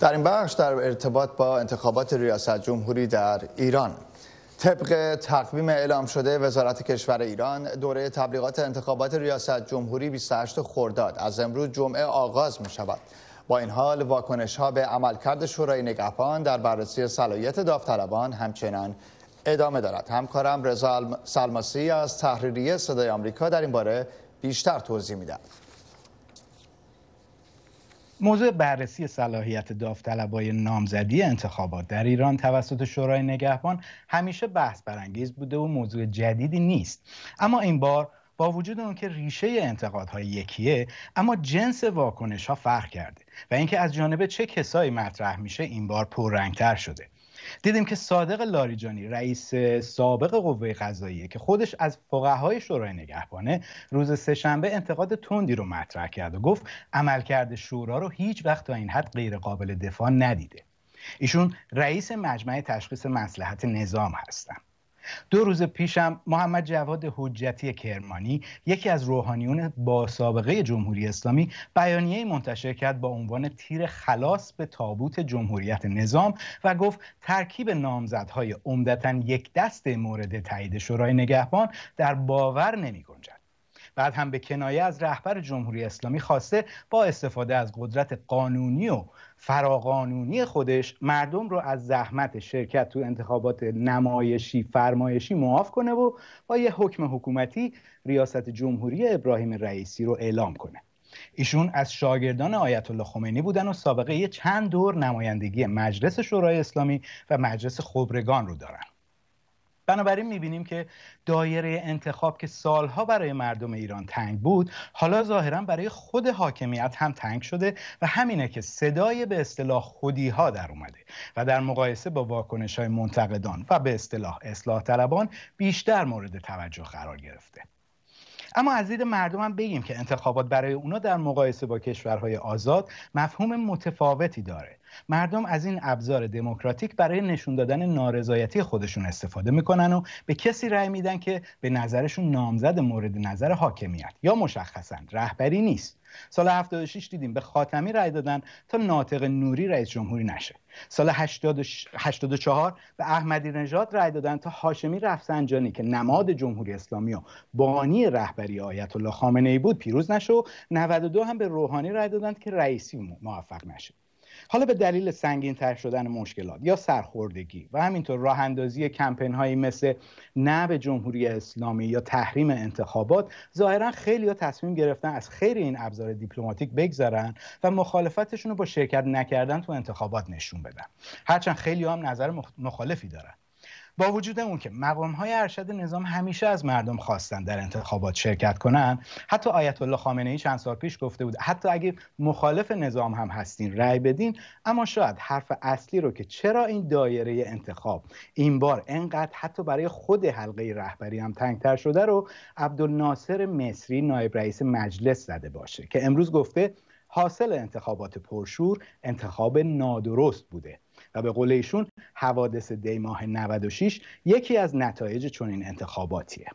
در این بخش در ارتباط با انتخابات ریاست جمهوری در ایران طبق تقویم اعلام شده وزارت کشور ایران دوره تبلیغات انتخابات ریاست جمهوری 28 خرداد از امروز جمعه آغاز می شود با این حال واکنش ها به عملکرد شورای نگهبان در بررسی صلاحیت داوطلبان همچنان ادامه دارد همکارم رضا سلماسی از تحریریه صدای آمریکا در این باره بیشتر توضیح دهد موضوع بررسی صلاحیت داوطلبای نامزدی انتخابات در ایران توسط شورای نگهبان همیشه بحث برانگیز بوده و موضوع جدیدی نیست اما این بار با وجود اون که ریشه انتقادهای یکیه اما جنس واکنش ها فرق کرده و اینکه از جانب چه کسایی مطرح میشه این بار پررنگتر شده دیدیم که صادق لاریجانی رئیس سابق قوه قضاییه که خودش از فقهای شورای نگهبانه روز سهشنبه انتقاد تندی رو مطرح کرد و گفت عملکرد شورا رو هیچ وقت تا این حد غیر قابل دفاع ندیده ایشون رئیس مجمع تشخیص مسلحت نظام هستند دو روز پیشم محمد جواد حجتی کرمانی یکی از روحانیون با سابقه جمهوری اسلامی بیانیه منتشر کرد با عنوان تیر خلاص به تابوت جمهوریت نظام و گفت ترکیب نامزدهای عمدتا یک دست مورد تایید شورای نگهبان در باور نمی گنجد. بعد هم به کنایه از رهبر جمهوری اسلامی خواسته با استفاده از قدرت قانونی و فراقانونی خودش مردم رو از زحمت شرکت تو انتخابات نمایشی فرمایشی معاف کنه و با یه حکم حکومتی ریاست جمهوری ابراهیم رئیسی رو اعلام کنه ایشون از شاگردان آیت الله خمینی بودن و سابقه یه چند دور نمایندگی مجلس شورای اسلامی و مجلس خبرگان رو دارن بنابراین میبینیم که دایره انتخاب که سالها برای مردم ایران تنگ بود حالا ظاهرا برای خود حاکمیت هم تنگ شده و همینه که صدای به اصطلاح خودی ها در اومده و در مقایسه با واکنش های منتقدان و به اصطلاح اصلاح طلبان بیشتر مورد توجه قرار گرفته اما از دید مردم هم بگیم که انتخابات برای اونا در مقایسه با کشورهای آزاد مفهوم متفاوتی داره مردم از این ابزار دموکراتیک برای نشون دادن نارضایتی خودشون استفاده میکنن و به کسی رأی میدن که به نظرشون نامزد مورد نظر حاکمیت یا مشخصا رهبری نیست سال 76 دیدیم به خاتمی رای دادن تا ناطق نوری رئیس جمهوری نشه سال 84 به احمدی نژاد رای دادن تا هاشمی رفسنجانی که نماد جمهوری اسلامی و بانی رهبری آیت الله خامنه ای بود پیروز نشه و 92 هم به روحانی رای دادن که رئیسی موفق نشه حالا به دلیل سنگین تر شدن مشکلات یا سرخوردگی و همینطور راه اندازی کمپین هایی مثل نه به جمهوری اسلامی یا تحریم انتخابات ظاهرا خیلی ها تصمیم گرفتن از خیر این ابزار دیپلماتیک بگذرن و مخالفتشون رو با شرکت نکردن تو انتخابات نشون بدن هرچند خیلی هم نظر مخالفی دارن با وجود اون که مقام های ارشد نظام همیشه از مردم خواستن در انتخابات شرکت کنن حتی آیت الله خامنه ای چند سال پیش گفته بود حتی اگه مخالف نظام هم هستین رأی بدین اما شاید حرف اصلی رو که چرا این دایره انتخاب این بار انقدر حتی برای خود حلقه رهبری هم تنگتر شده رو عبدالناصر مصری نایب رئیس مجلس زده باشه که امروز گفته حاصل انتخابات پرشور انتخاب نادرست بوده و به قول ایشون حوادث دی ماه 96 یکی از نتایج چنین انتخاباتیه